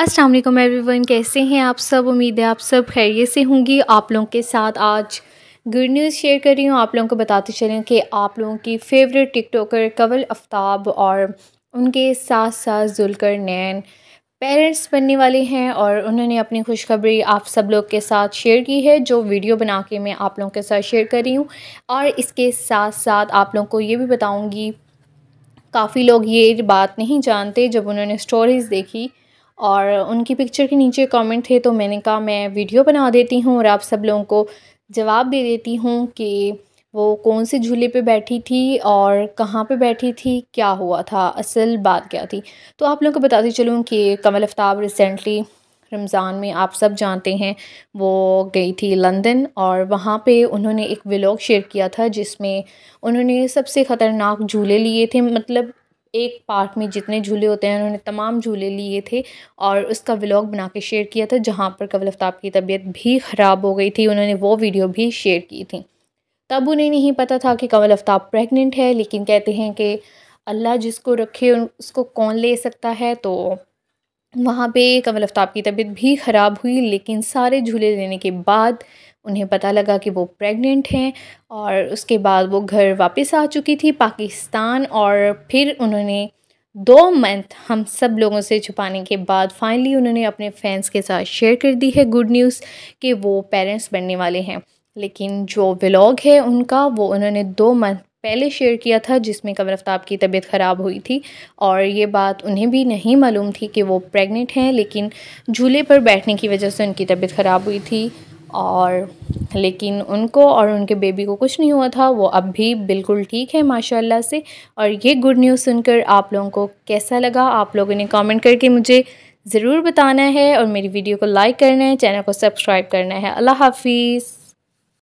अस्सलाम वालेकुम एवरीवन कैसे हैं आप सब उम्मीद है आप सब खैरियत से होंगी आप लोगों के साथ आज गुड न्यूज़ शेयर कर रही हूँ आप लोगों को बताते चलें कि आप लोगों की फेवरेट टिकटॉकर कवल आफ्ताब और उनके साथ साथ जुलकर नैन पेरेंट्स बनने वाले हैं और उन्होंने अपनी खुशखबरी आप सब लोग के साथ शेयर की है जो वीडियो बना के मैं आप लोगों के साथ शेयर कर रही हूँ और इसके साथ साथ आप लोगों को ये भी बताऊँगी काफ़ी लोग ये बात नहीं जानते जब उन्होंने स्टोरीज़ देखी और उनकी पिक्चर के नीचे कमेंट थे तो मैंने कहा मैं वीडियो बना देती हूँ और आप सब लोगों को जवाब दे देती हूँ कि वो कौन से झूले पे बैठी थी और कहाँ पे बैठी थी क्या हुआ था असल बात क्या थी तो आप लोगों को बताती चलूँ कि कमल आफ्ताब रिसेंटली रमज़ान में आप सब जानते हैं वो गई थी लंदन और वहाँ पे उन्होंने एक व्लॉग शेयर किया था जिसमें उन्होंने सबसे ख़तरनाक झूले लिए थे मतलब एक पार्क में जितने झूले होते हैं उन्होंने तमाम झूले लिए थे और उसका व्लॉग बना के शेयर किया था जहाँ पर कवल आफ्ताब की तबीयत भी ख़राब हो गई थी उन्होंने वो वीडियो भी शेयर की थी तब उन्हें नहीं पता था कि कंवल आफ्ताब प्रेग्नेंट है लेकिन कहते हैं कि अल्लाह जिसको रखे उसको कौन ले सकता है तो वहाँ पे कमल आफ्ताब की तबीयत भी ख़राब हुई लेकिन सारे झूले लेने के बाद उन्हें पता लगा कि वो प्रेग्नेंट हैं और उसके बाद वो घर वापस आ चुकी थी पाकिस्तान और फिर उन्होंने दो मंथ हम सब लोगों से छुपाने के बाद फाइनली उन्होंने अपने फैंस के साथ शेयर कर दी है गुड न्यूज़ कि वो पेरेंट्स बनने वाले हैं लेकिन जो व्लॉग है उनका वो उन्होंने दो मंथ पहले शेयर किया था जिसमें कमर आफ्ताब की तबीयत ख़राब हुई थी और ये बात उन्हें भी नहीं मालूम थी कि वो प्रेग्नेंट हैं लेकिन झूले पर बैठने की वजह से उनकी तबीयत ख़राब हुई थी और लेकिन उनको और उनके बेबी को कुछ नहीं हुआ था वो अब भी बिल्कुल ठीक है माशाल्लाह से और ये गुड न्यूज़ सुनकर आप लोगों को कैसा लगा आप लोगों ने कमेंट करके मुझे ज़रूर बताना है और मेरी वीडियो को लाइक करना है चैनल को सब्सक्राइब करना है अल्लाह हाफिज़